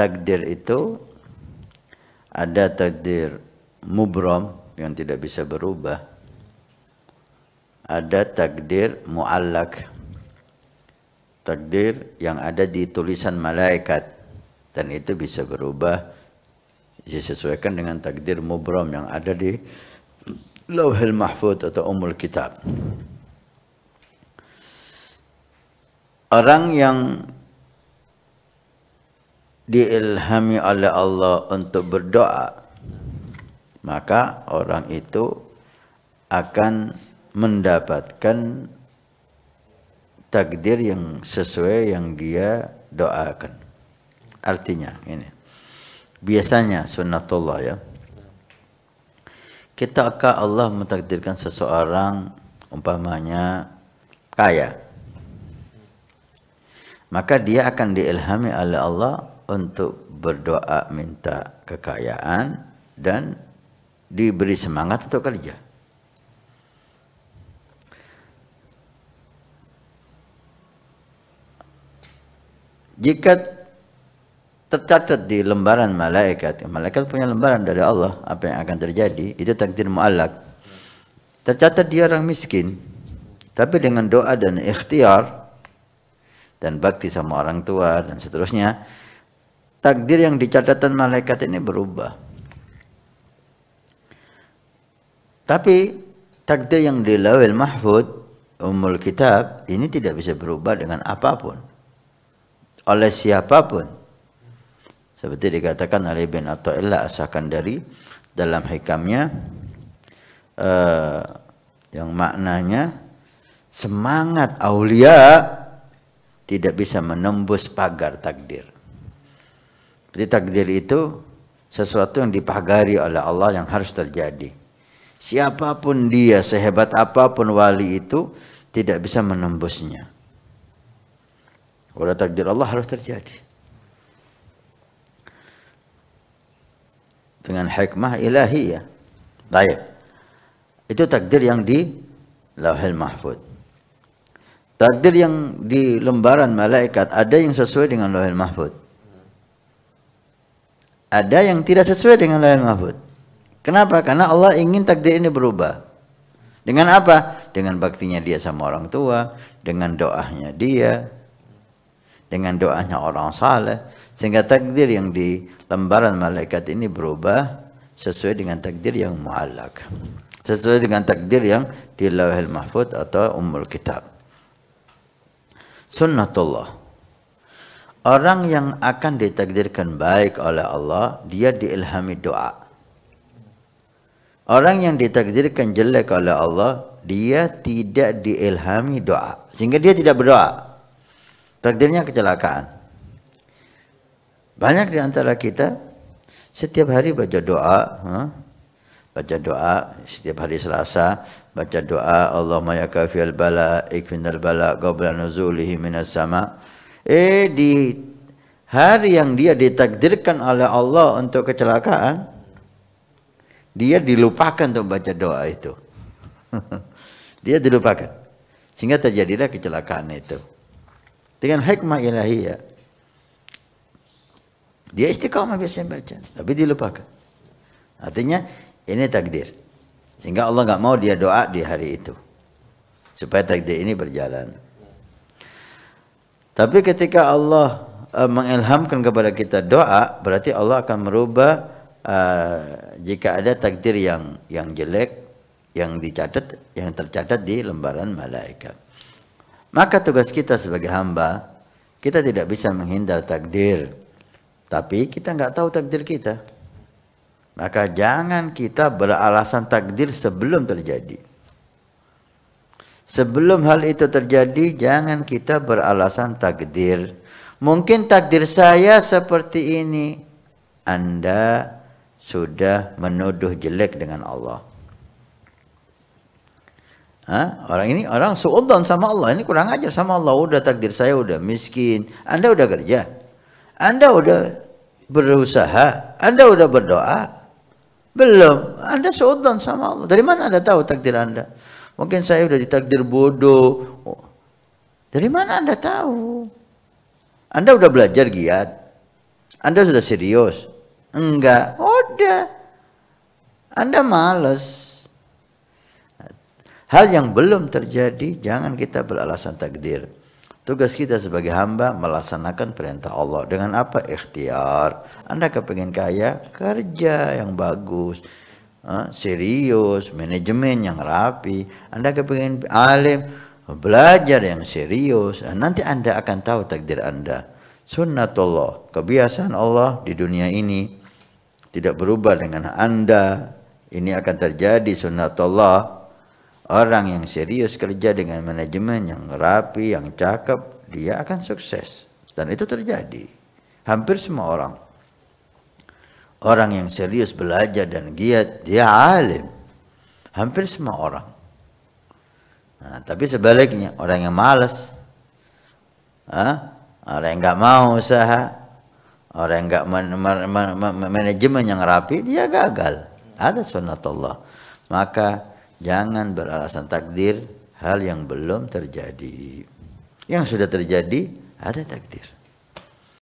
takdir itu ada takdir mubrom yang tidak bisa berubah ada takdir muallak takdir yang ada di tulisan malaikat dan itu bisa berubah disesuaikan dengan takdir mubram yang ada di lauhil mahfud atau umul kitab orang yang diilhami oleh Allah untuk berdoa maka orang itu akan mendapatkan takdir yang sesuai yang dia doakan artinya ini biasanya sunnatullah ya akan Allah mentakdirkan seseorang umpamanya kaya? Maka dia akan diilhami oleh Allah untuk berdoa minta kekayaan dan diberi semangat untuk kerja. Jika tercatat di lembaran malaikat, ya, malaikat punya lembaran dari Allah apa yang akan terjadi, itu takdir mu'alak. Tercatat dia orang miskin, tapi dengan doa dan ikhtiar dan bakti sama orang tua dan seterusnya, takdir yang dicatatan malaikat ini berubah. Tapi takdir yang di lawil mahfud umul kitab ini tidak bisa berubah dengan apapun oleh siapapun. Seperti dikatakan oleh bin Atta'illah asalkan dari dalam hikamnya uh, yang maknanya semangat aulia tidak bisa menembus pagar takdir. Jadi takdir itu sesuatu yang dipagari oleh Allah yang harus terjadi. Siapapun dia, sehebat apapun wali itu, tidak bisa menembusnya. Oleh takdir Allah harus terjadi. Dengan hikmah ya. Baik. Itu takdir yang di lauhil mahfud. Takdir yang di lembaran malaikat ada yang sesuai dengan lauhil mahfud ada yang tidak sesuai dengan layan mahfud. Kenapa? Karena Allah ingin takdir ini berubah. Dengan apa? Dengan baktinya dia sama orang tua, dengan doanya dia, dengan doanya orang saleh, sehingga takdir yang di lembaran malaikat ini berubah sesuai dengan takdir yang muallak. Sesuai dengan takdir yang di Lauhul Mahfud atau Ummul Kitab. Sunnatullah. Orang yang akan ditakdirkan baik oleh Allah, dia diilhami doa. Orang yang ditakdirkan jelek oleh Allah, dia tidak diilhami doa. Sehingga dia tidak berdoa. Takdirnya kecelakaan. Banyak di antara kita, setiap hari baca doa, huh? baca doa setiap hari Selasa, baca doa Allahumma ya kafiyal bala, ikfinal bala, qabla nuzulihi minas sama' eh di hari yang dia ditakdirkan oleh Allah untuk kecelakaan dia dilupakan untuk baca doa itu dia dilupakan sehingga terjadilah kecelakaan itu dengan hikmah ilahiyah dia istiqamah biasanya baca tapi dilupakan artinya ini takdir sehingga Allah nggak mau dia doa di hari itu supaya takdir ini berjalan tapi ketika Allah uh, mengilhamkan kepada kita doa, berarti Allah akan merubah uh, jika ada takdir yang yang jelek yang dicatat yang tercatat di lembaran malaikat. Maka tugas kita sebagai hamba, kita tidak bisa menghindar takdir. Tapi kita nggak tahu takdir kita. Maka jangan kita beralasan takdir sebelum terjadi. Sebelum hal itu terjadi, jangan kita beralasan takdir. Mungkin takdir saya seperti ini. Anda sudah menuduh jelek dengan Allah. Hah? Orang ini orang suudzon sama Allah. Ini kurang ajar sama Allah. Udah takdir saya udah miskin. Anda udah kerja. Anda udah berusaha. Anda udah berdoa. Belum. Anda suudzon sama Allah. Dari mana Anda tahu takdir Anda? Mungkin saya sudah ditakdir bodoh. Oh. Dari mana Anda tahu? Anda sudah belajar giat? Anda sudah serius? Enggak. Oh, udah. Anda males. Hal yang belum terjadi, jangan kita beralasan takdir. Tugas kita sebagai hamba melaksanakan perintah Allah. Dengan apa? Ikhtiar. Anda kepengen kaya, kerja yang bagus serius, manajemen yang rapi. Anda kepengen alim, belajar yang serius. Nanti Anda akan tahu takdir Anda. Sunnatullah, kebiasaan Allah di dunia ini tidak berubah dengan Anda. Ini akan terjadi sunnatullah. Orang yang serius kerja dengan manajemen yang rapi, yang cakep, dia akan sukses. Dan itu terjadi. Hampir semua orang. Orang yang serius belajar dan giat, dia alim. Hampir semua orang. Nah, tapi sebaliknya, orang yang malas, ah, orang yang nggak mau usaha, orang yang nggak man, man, man, man, manajemen yang rapi, dia gagal. Ada sunatullah. Maka jangan beralasan takdir hal yang belum terjadi. Yang sudah terjadi ada takdir.